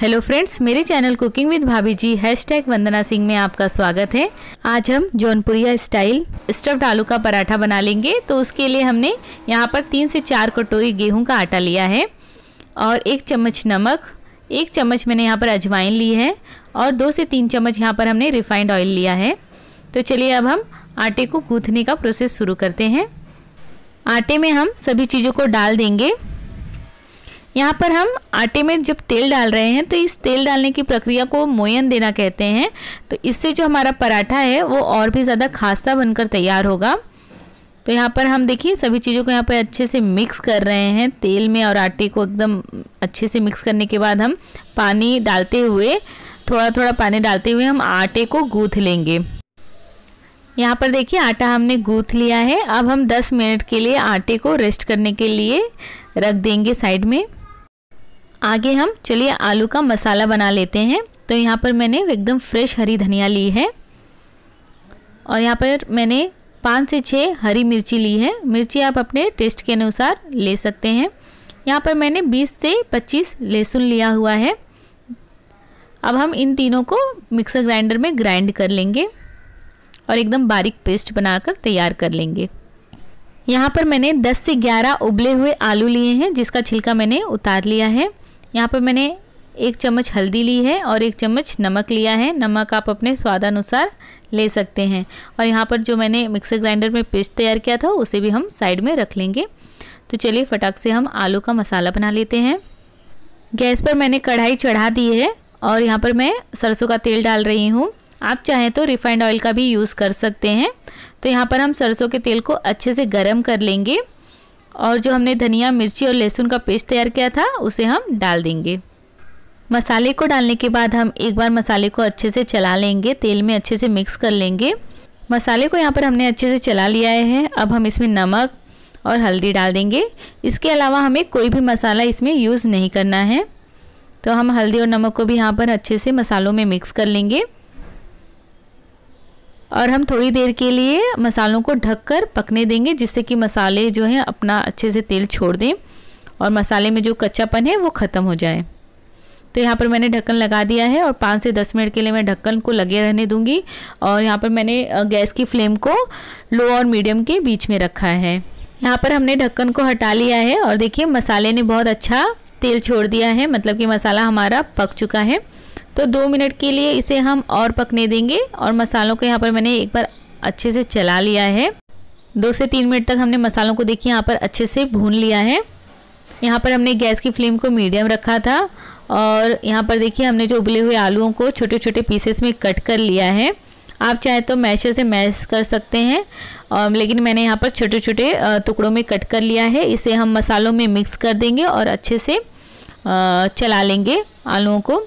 hello friends मेरे channel cooking with Bhabhi ji hashtag Vandana Singh में आपका स्वागत है आज हम जौनपुरिया स्टाइल स्टफ्ड आलू का पराठा बना लेंगे तो उसके लिए हमने यहाँ पर तीन से चार कटोरी गेहूं का आटा लिया है और एक चम्मच नमक एक चम्मच मैंने यहाँ पर अजवाइन ली है और दो से तीन चम्मच यहाँ पर हमने रिफाइंड ऑयल लिया है तो चलिए अब हम आटे को गूँथने का प्रोसेस शुरू करते हैं आटे में हम सभी चीज़ों को डाल देंगे यहाँ पर हम आटे में जब तेल डाल रहे हैं तो इस तेल डालने की प्रक्रिया को मोयन देना कहते हैं तो इससे जो हमारा पराठा है वो और भी ज़्यादा खासा बनकर तैयार होगा तो यहाँ पर हम देखिए सभी चीज़ों को यहाँ पर अच्छे से मिक्स कर रहे हैं तेल में और आटे को एकदम अच्छे से मिक्स करने के बाद हम पानी डालते हुए थोड़ा थोड़ा पानी डालते हुए हम आटे को गूँथ लेंगे यहाँ पर देखिए आटा हमने गूँथ लिया है अब हम 10 मिनट के लिए आटे को रेस्ट करने के लिए रख देंगे साइड में आगे हम चलिए आलू का मसाला बना लेते हैं तो यहाँ पर मैंने एकदम फ्रेश हरी धनिया ली है और यहाँ पर मैंने पाँच से छः हरी मिर्ची ली है मिर्ची आप अपने टेस्ट के अनुसार ले सकते हैं यहाँ पर मैंने 20 से 25 लहसुन लिया हुआ है अब हम इन तीनों को मिक्सर ग्राइंडर में ग्राइंड कर लेंगे और एकदम बारीक पेस्ट बनाकर तैयार कर लेंगे यहाँ पर मैंने 10 से 11 उबले हुए आलू लिए हैं जिसका छिलका मैंने उतार लिया है यहाँ पर मैंने एक चम्मच हल्दी ली है और एक चम्मच नमक लिया है नमक आप अपने स्वादानुसार ले सकते हैं और यहाँ पर जो मैंने मिक्सर ग्राइंडर में पेस्ट तैयार किया था उसे भी हम साइड में रख लेंगे तो चलिए फटाक से हम आलू का मसाला बना लेते हैं गैस पर मैंने कढ़ाई चढ़ा दी है और यहाँ पर मैं सरसों का तेल डाल रही हूँ आप चाहें तो रिफाइंड ऑयल का भी यूज़ कर सकते हैं तो यहाँ पर हम सरसों के तेल को अच्छे से गर्म कर लेंगे और जो हमने धनिया मिर्ची और लहसुन का पेस्ट तैयार किया था उसे हम डाल देंगे मसाले को डालने के बाद हम एक बार मसाले को अच्छे से चला लेंगे तेल में अच्छे से मिक्स कर लेंगे मसाले को यहाँ पर हमने अच्छे से चला लिया है अब हम इसमें नमक और हल्दी डाल देंगे इसके अलावा हमें कोई भी मसाला इसमें यूज़ नहीं करना है तो हम हल्दी और नमक को भी यहाँ पर अच्छे से मसालों में मिक्स कर लेंगे और हम थोड़ी देर के लिए मसालों को ढककर पकने देंगे जिससे कि मसाले जो हैं अपना अच्छे से तेल छोड़ दें और मसाले में जो कच्चापन है वो ख़त्म हो जाए तो यहाँ पर मैंने ढक्कन लगा दिया है और पाँच से दस मिनट के लिए मैं ढक्कन को लगे रहने दूँगी और यहाँ पर मैंने गैस की फ्लेम को लो और मीडियम के बीच में रखा है यहाँ पर हमने ढक्कन को हटा लिया है और देखिए मसाले ने बहुत अच्छा तेल छोड़ दिया है मतलब कि मसाला हमारा पक चुका है तो दो मिनट के लिए इसे हम और पकने देंगे और मसालों को यहाँ पर मैंने एक बार अच्छे से चला लिया है दो से तीन मिनट तक हमने मसालों को देखिए यहाँ पर अच्छे से भून लिया है यहाँ पर हमने गैस की फ्लेम को मीडियम रखा था और यहाँ पर देखिए हमने जो उबले हुए आलूओं को छोटे छोटे पीसेस में कट कर लिया है आप चाहे तो मैशर से मैश कर सकते हैं और लेकिन मैंने यहाँ पर छोटे छोटे टुकड़ों में कट कर लिया है इसे हम मसालों में मिक्स कर देंगे और अच्छे से चला लेंगे आलूओं को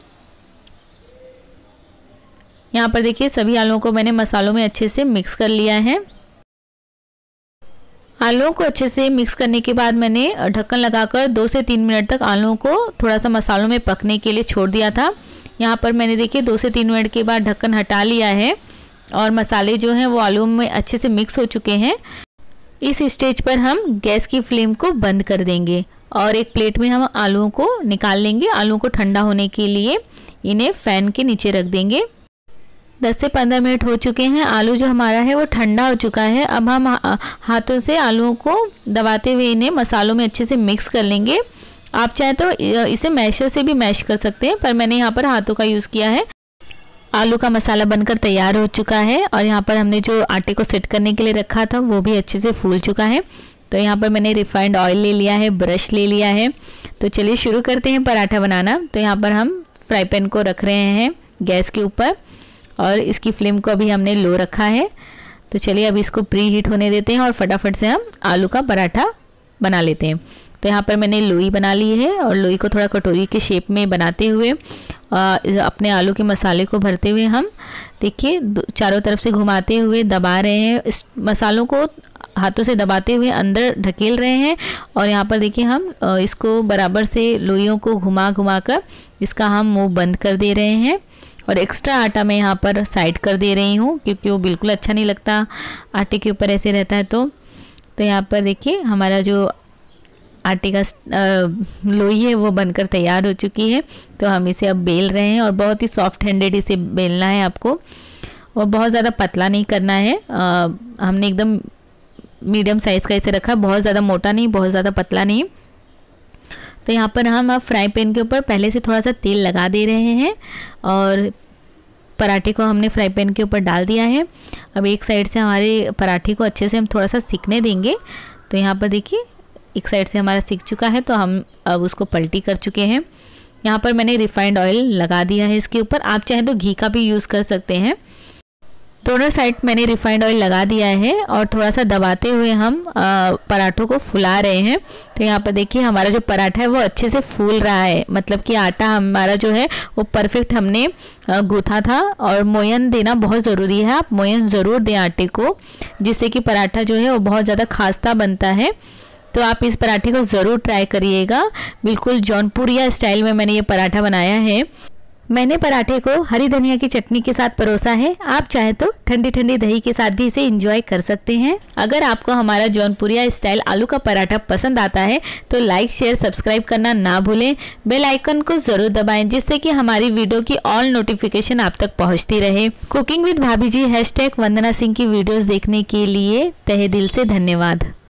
यहाँ पर देखिए सभी आलुओं को मैंने मसालों में अच्छे से मिक्स कर लिया है आलूओं को अच्छे से मिक्स करने के बाद मैंने ढक्कन लगाकर दो से तीन मिनट तक आलूओं को थोड़ा सा मसालों में पकने के लिए छोड़ दिया था यहाँ पर मैंने देखिए दो से तीन मिनट के बाद ढक्कन हटा लिया है और मसाले जो हैं वो आलू में अच्छे से मिक्स हो चुके हैं इस स्टेज पर हम गैस की फ्लेम को बंद कर देंगे और एक प्लेट में हम आलूओं को निकाल लेंगे आलुओं को ठंडा होने के लिए इन्हें फ़ैन के नीचे रख देंगे 10 से 15 मिनट हो चुके हैं आलू जो हमारा है वो ठंडा हो चुका है अब हम हाथों से आलूओं को दबाते हुए इन्हें मसालों में अच्छे से मिक्स कर लेंगे आप चाहे तो इसे मैशर से भी मैश कर सकते हैं पर मैंने यहाँ पर हाथों का यूज़ किया है आलू का मसाला बनकर तैयार हो चुका है और यहाँ पर हमने जो आटे को सेट करने के लिए रखा था वो भी अच्छे से फूल चुका है तो यहाँ पर मैंने रिफाइंड ऑयल ले लिया है ब्रश ले लिया है तो चलिए शुरू करते हैं पराठा बनाना तो यहाँ पर हम फ्राई पैन को रख रहे हैं गैस के ऊपर और इसकी फ्लेम को अभी हमने लो रखा है तो चलिए अब इसको प्री हीट होने देते हैं और फटाफट से हम आलू का पराठा बना लेते हैं तो यहाँ पर मैंने लोई बना ली है और लोई को थोड़ा कटोरी के शेप में बनाते हुए आ, अपने आलू के मसाले को भरते हुए हम देखिए चारों तरफ से घुमाते हुए दबा रहे हैं इस मसालों को हाथों से दबाते हुए अंदर ढकेल रहे हैं और यहाँ पर देखिए हम इसको बराबर से लोइयों को घुमा घुमा कर इसका हम मुँह बंद कर दे रहे हैं और एक्स्ट्रा आटा मैं यहाँ पर साइड कर दे रही हूँ क्योंकि वो बिल्कुल अच्छा नहीं लगता आटे के ऊपर ऐसे रहता है तो तो यहाँ पर देखिए हमारा जो आटे का लोई है वो बनकर तैयार हो चुकी है तो हम इसे अब बेल रहे हैं और बहुत ही सॉफ्ट हैंडेड इसे बेलना है आपको और बहुत ज़्यादा पतला नहीं करना है आ, हमने एकदम मीडियम साइज़ का इसे रखा बहुत ज़्यादा मोटा नहीं बहुत ज़्यादा पतला नहीं तो यहाँ पर हम अब फ्राई पैन के ऊपर पहले से थोड़ा सा तेल लगा दे रहे हैं और पराठे को हमने फ्राई पैन के ऊपर डाल दिया है अब एक साइड से हमारे पराठे को अच्छे से हम थोड़ा सा सिकने देंगे तो यहाँ पर देखिए एक साइड से हमारा सीख चुका है तो हम अब उसको पलटी कर चुके हैं यहाँ पर मैंने रिफाइंड ऑयल लगा दिया है इसके ऊपर आप चाहे तो घी का भी यूज़ कर सकते हैं दोनों साइड मैंने रिफाइंड ऑयल लगा दिया है और थोड़ा सा दबाते हुए हम पराठों को फुला रहे हैं तो यहाँ पर देखिए हमारा जो पराठा है वो अच्छे से फूल रहा है मतलब कि आटा हमारा जो है वो परफेक्ट हमने गूथा था और मोयन देना बहुत ज़रूरी है आप मोयन ज़रूर दें आटे को जिससे कि पराठा जो है वो बहुत ज़्यादा खास्ता बनता है तो आप इस पराठे को ज़रूर ट्राई करिएगा बिल्कुल जौनपुरिया स्टाइल में मैंने ये पराठा बनाया है मैंने पराठे को हरी धनिया की चटनी के साथ परोसा है आप चाहे तो ठंडी ठंडी दही के साथ भी इसे इंजॉय कर सकते हैं अगर आपको हमारा जौनपुरिया स्टाइल आलू का पराठा पसंद आता है तो लाइक शेयर सब्सक्राइब करना ना भूलें बेल आइकन को जरूर दबाएं जिससे कि हमारी वीडियो की ऑल नोटिफिकेशन आप तक पहुँचती रहे cooking with Bhabhi ji hashtag वंदना सिंह की वीडियो देखने के लिए तहे दिल से धन्यवाद